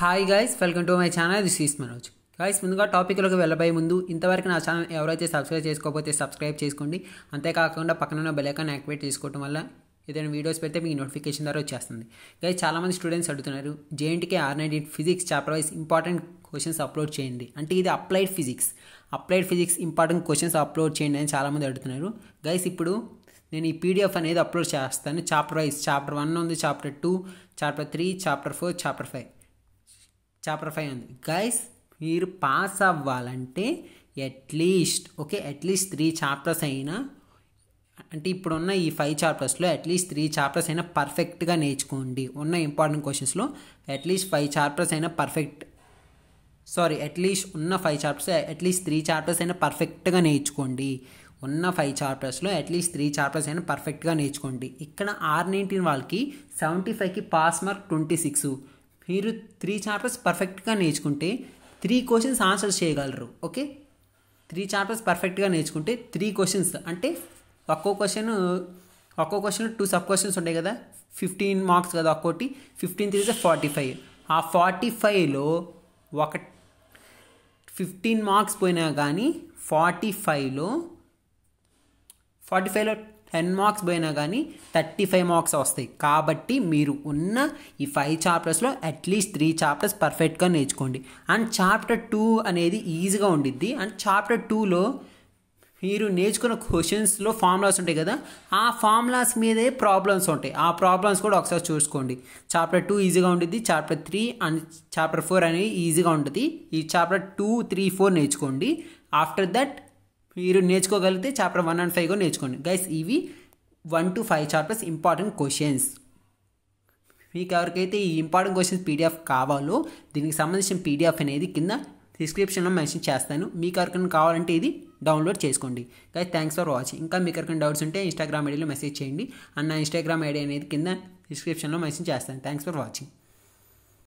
hi guys welcome to my channel this is Manoj guys ముందుగా టాపిక్లోకి వెళ్ళబోయే ముందు ఇంతవరకు నా ఛానల్ ఎవరైతే సబ్స్క్రైబ్ చేసుకోకపోతే సబ్స్క్రైబ్ చేసుకోండి అంతేకాకుండా పక్కన బెలైకాన్ యాక్టివేట్ చేసుకోవడం వల్ల ఏదైనా వీడియోస్ పెడితే మీకు నోటిఫికేషన్ ద్వారా వచ్చేస్తుంది గైస్ చాలామంది స్టూడెంట్స్ అడుగుతున్నారు జేఎన్టీకే ఆర్నైడ్ physics chapter wise important questions upload చేయండి అంటే ఇది applied physics applied physics important questions upload చేయండి అని చాలామంది అడుగుతున్నారు గైస్ ఇప్పుడు నేను ఈ పీడిఎఫ్ అనేది అప్లోడ్ చేస్తాను చాప్టర్ వైజ్ చాప్టర్ వన్ ఉంది chapter two chapter three chapter four chapter five chapter five ఉంది గైస్ మీరు పాస్ అవ్వాలంటే at least okay at least three chapters అయినా అంటే ఇప్పుడున్న ఈ ఫైవ్ చాప్టర్స్లో అట్లీస్ట్ త్రీ చాప్టర్స్ అయినా పర్ఫెక్ట్గా నేర్చుకోండి ఉన్న ఇంపార్టెంట్ క్వశ్చన్స్లో అట్లీస్ట్ ఫైవ్ చాప్టర్స్ అయినా పర్ఫెక్ట్ సారీ అట్లీస్ట్ ఉన్న five chapters at least three chapters అయినా పర్ఫెక్ట్గా నేర్చుకోండి ఉన్న ఫైవ్ చాప్టర్స్లో అట్లీస్ట్ త్రీ చాప్టర్స్ అయినా పర్ఫెక్ట్గా నేర్చుకోండి ఇక్కడ ఆర్ నైన్టీన్ వాళ్ళకి సెవెంటీ ఫైవ్కి పాస్ మార్క్ ట్వంటీ సిక్స్ మీరు త్రీ చాప్టర్స్ పర్ఫెక్ట్గా నేర్చుకుంటే త్రీ క్వశ్చన్స్ ఆన్సర్ చేయగలరు ఓకే త్రీ చాప్టర్స్ పర్ఫెక్ట్గా నేర్చుకుంటే త్రీ క్వశ్చన్స్ అంటే ఒక్కో క్వశ్చన్ ఒక్కో క్వశ్చన్ టూ సబ్ క్వశ్చన్స్ ఉంటాయి కదా ఫిఫ్టీన్ మార్క్స్ కదా ఒక్కోటి ఫిఫ్టీన్ త్రీ ఫార్టీ ఫైవ్ ఆ ఫార్టీ ఫైవ్లో ఒక ఫిఫ్టీన్ మార్క్స్ పోయినా కానీ ఫార్టీ ఫైవ్లో ఫార్టీ ఫైవ్లో టెన్ మార్క్స్ పోయినా కానీ థర్టీ ఫైవ్ మార్క్స్ వస్తాయి కాబట్టి మీరు ఉన్న ఈ ఫైవ్ చాప్టర్స్లో అట్లీస్ట్ త్రీ చాప్టర్స్ పర్ఫెక్ట్గా నేర్చుకోండి అండ్ చాప్టర్ టూ అనేది ఈజీగా ఉండిద్ది అండ్ చాప్టర్ టూలో మీరు నేర్చుకున్న క్వశ్చన్స్లో ఫార్ములాస్ ఉంటాయి కదా ఆ ఫార్ములాస్ మీదే ప్రాబ్లమ్స్ ఉంటాయి ఆ ప్రాబ్లమ్స్ కూడా ఒకసారి చూసుకోండి చాప్టర్ టూ ఈజీగా ఉంటుంది chapter three and chapter four అనేది ఈజీగా ఉంటుంది ఈ చాప్టర్ టూ త్రీ ఫోర్ నేర్చుకోండి ఆఫ్టర్ దట్ మీరు నేర్చుకోగలిగితే చాప్టర్ వన్ అండ్ ఫైవ్ కూడా నేర్చుకోండి గైస్ ఇవి one to five chapters important questions మీకు ఎవరికైతే ఈ ఇంపార్టెంట్ క్వశ్చన్స్ పీడిఎఫ్ కావాలో దీనికి సంబంధించిన పీడిఎఫ్ అనేది కింద డిస్క్రిప్షన్లో మెన్షన్ చేస్తాను మీకు ఎవరికైనా కావాలంటే ఇది డౌన్లోడ్ చేసుకోండి గైస్ థ్యాంక్స్ ఫర్ వాచింగ్ ఇంకా మీకు ఎవరికైనా డౌట్స్ ఉంటే ఇన్స్టాగ్రామ్ ఐడీలో మెసేజ్ చేయండి అన్న ఇన్స్టాగ్రామ్ ఐడి అనేది కింద డిస్క్రిప్షన్లో మెన్షన్ చేస్తాను థ్యాంక్స్ ఫర్ వాచింగ్